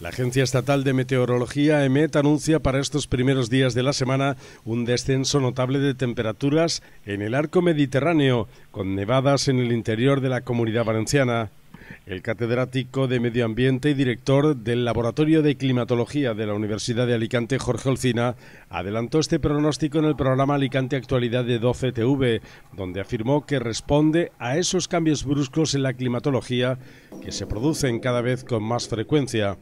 La Agencia Estatal de Meteorología, EMET, anuncia para estos primeros días de la semana un descenso notable de temperaturas en el arco mediterráneo, con nevadas en el interior de la comunidad valenciana. El catedrático de Medio Ambiente y director del Laboratorio de Climatología de la Universidad de Alicante, Jorge Olcina, adelantó este pronóstico en el programa Alicante Actualidad de 12TV, donde afirmó que responde a esos cambios bruscos en la climatología que se producen cada vez con más frecuencia.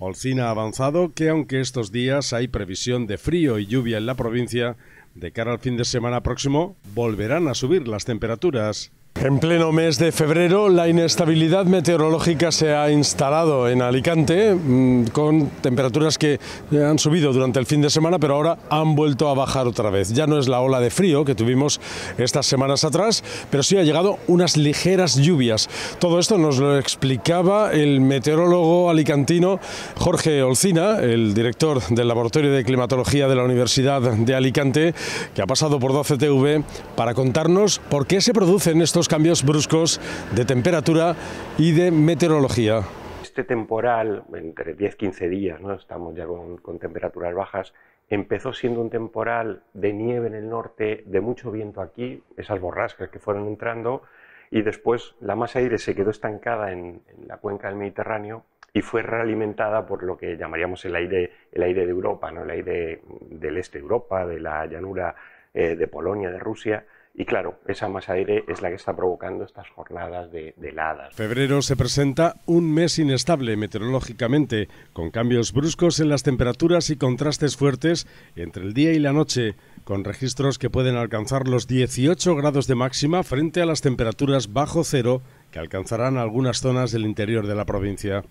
Olcina ha avanzado que aunque estos días hay previsión de frío y lluvia en la provincia, de cara al fin de semana próximo volverán a subir las temperaturas. En pleno mes de febrero, la inestabilidad meteorológica se ha instalado en Alicante, mm, con temperaturas que eh, han subido durante el fin de semana, pero ahora han vuelto a bajar otra vez. Ya no es la ola de frío que tuvimos estas semanas atrás, pero sí ha llegado unas ligeras lluvias. Todo esto nos lo explicaba el meteorólogo alicantino Jorge Olcina, el director del Laboratorio de Climatología de la Universidad de Alicante, que ha pasado por 12TV para contarnos por qué se producen estos cambios bruscos de temperatura y de meteorología. Este temporal, entre 10-15 días, estamos ya con, temperaturas bajas, empezó siendo un temporal de nieve en el norte, de mucho viento aquí, esas borrascas que fueron entrando, y después la masa de aire se quedó estancada en, la cuenca del Mediterráneo y fue realimentada por lo que llamaríamos el aire, el aire de Europa, ¿no? el aire del este de Europa, de la llanura eh, de Polonia, de Rusia, y claro, esa masa de aire es la que está provocando estas jornadas de, heladas. Febrero se presenta un mes inestable meteorológicamente, con cambios bruscos en las temperaturas y contrastes fuertes entre el día y la noche, con registros que pueden alcanzar los 18 grados de máxima frente a las temperaturas bajo cero que alcanzarán algunas zonas del interior de la provincia.